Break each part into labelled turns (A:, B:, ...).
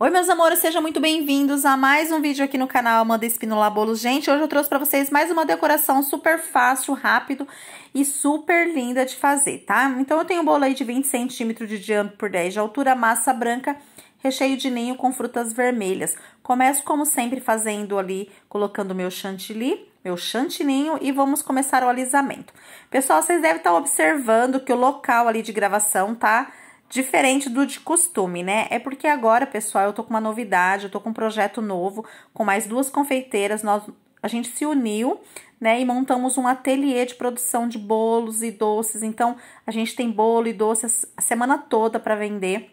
A: Oi, meus amores, sejam muito bem-vindos a mais um vídeo aqui no canal Amanda Espínola Bolos. Gente, hoje eu trouxe para vocês mais uma decoração super fácil, rápido e super linda de fazer, tá? Então, eu tenho um bolo aí de 20 centímetros de diâmetro por 10 de altura, massa branca, recheio de ninho com frutas vermelhas. Começo, como sempre, fazendo ali, colocando meu chantilly, meu chantininho e vamos começar o alisamento. Pessoal, vocês devem estar observando que o local ali de gravação, tá? Tá? diferente do de costume, né? É porque agora, pessoal, eu tô com uma novidade, eu tô com um projeto novo, com mais duas confeiteiras, nós a gente se uniu, né, e montamos um ateliê de produção de bolos e doces. Então, a gente tem bolo e doces a semana toda para vender.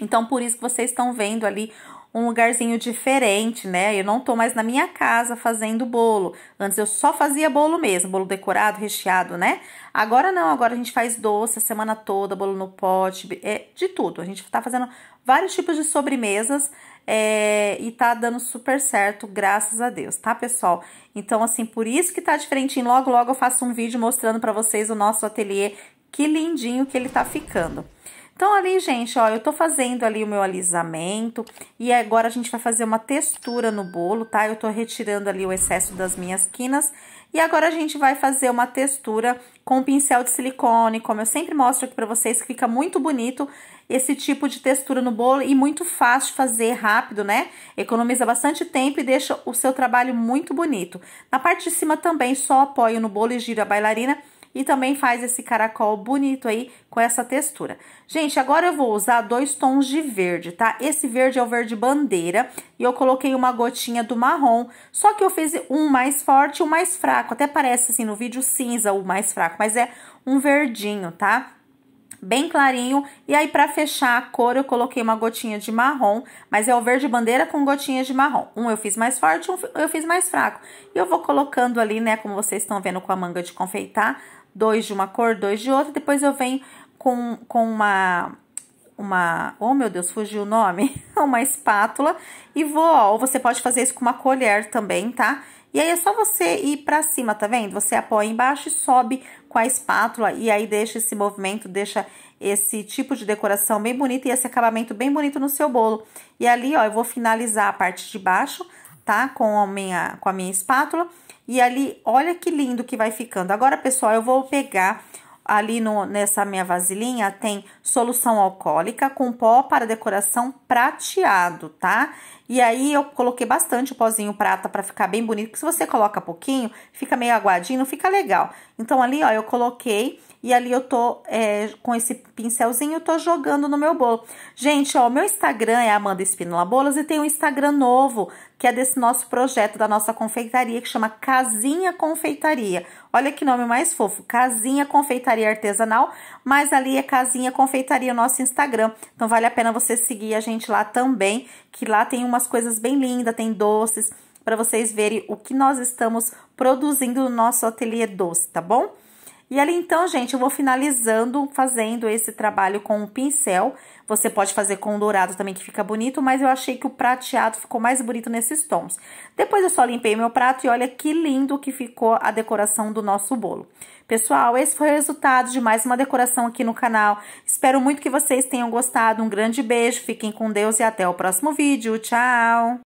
A: Então, por isso que vocês estão vendo ali um lugarzinho diferente, né? Eu não tô mais na minha casa fazendo bolo. Antes eu só fazia bolo mesmo, bolo decorado, recheado, né? Agora não, agora a gente faz doce a semana toda, bolo no pote, é de tudo. A gente tá fazendo vários tipos de sobremesas é, e tá dando super certo, graças a Deus, tá, pessoal? Então, assim, por isso que tá diferentinho. Logo, logo eu faço um vídeo mostrando para vocês o nosso ateliê. Que lindinho que ele tá ficando. Então, ali, gente, ó, eu tô fazendo ali o meu alisamento e agora a gente vai fazer uma textura no bolo, tá? Eu tô retirando ali o excesso das minhas quinas e agora a gente vai fazer uma textura com pincel de silicone, como eu sempre mostro aqui pra vocês, que fica muito bonito esse tipo de textura no bolo e muito fácil de fazer, rápido, né? Economiza bastante tempo e deixa o seu trabalho muito bonito. Na parte de cima também só apoio no bolo e giro a bailarina e também faz esse caracol bonito aí com essa textura. Gente, agora eu vou usar dois tons de verde, tá? Esse verde é o verde bandeira e eu coloquei uma gotinha do marrom, só que eu fiz um mais forte e um mais fraco. Até parece assim no vídeo cinza o mais fraco, mas é um verdinho, tá? bem clarinho. E aí, para fechar a cor, eu coloquei uma gotinha de marrom, mas é o verde bandeira com gotinhas de marrom. Um eu fiz mais forte, um eu fiz mais fraco. E eu vou colocando ali, né, como vocês estão vendo com a manga de confeitar, dois de uma cor, dois de outra. Depois eu venho com, com uma uma, oh meu Deus, fugiu o nome, uma espátula e voa, ou você pode fazer isso com uma colher também, tá? E aí é só você ir para cima, tá vendo? Você apoia embaixo e sobe com a espátula e aí deixa esse movimento, deixa esse tipo de decoração bem bonita e esse acabamento bem bonito no seu bolo. E ali, ó, eu vou finalizar a parte de baixo, tá? Com a minha, com a minha espátula. E ali, olha que lindo que vai ficando. Agora, pessoal, eu vou pegar ali no, nessa minha vasilhinha tem solução alcoólica com pó para decoração prateado, tá? E aí eu coloquei bastante o pozinho prata para ficar bem bonito, porque se você coloca pouquinho, fica meio aguadinho, não fica legal. Então ali, ó, eu coloquei e ali eu tô é, com esse pincelzinho, eu tô jogando no meu bolo. Gente, ó, meu Instagram é Amanda Espínola Bolas e tem um Instagram novo, que é desse nosso projeto, da nossa confeitaria, que chama Casinha Confeitaria. Olha que nome mais fofo, Casinha Confeitaria Artesanal, mas ali é Casinha Confeitaria, nosso Instagram. Então vale a pena você seguir a gente lá também, que lá tem uma umas coisas bem lindas, tem doces, para vocês verem o que nós estamos produzindo no nosso ateliê doce, tá bom? E ali então, gente, eu vou finalizando fazendo esse trabalho com o um pincel. Você pode fazer com dourado também, que fica bonito, mas eu achei que o prateado ficou mais bonito nesses tons. Depois eu só limpei meu prato e olha que lindo que ficou a decoração do nosso bolo. Pessoal, esse foi o resultado de mais uma decoração aqui no canal. Espero muito que vocês tenham gostado. Um grande beijo, fiquem com Deus e até o próximo vídeo. Tchau!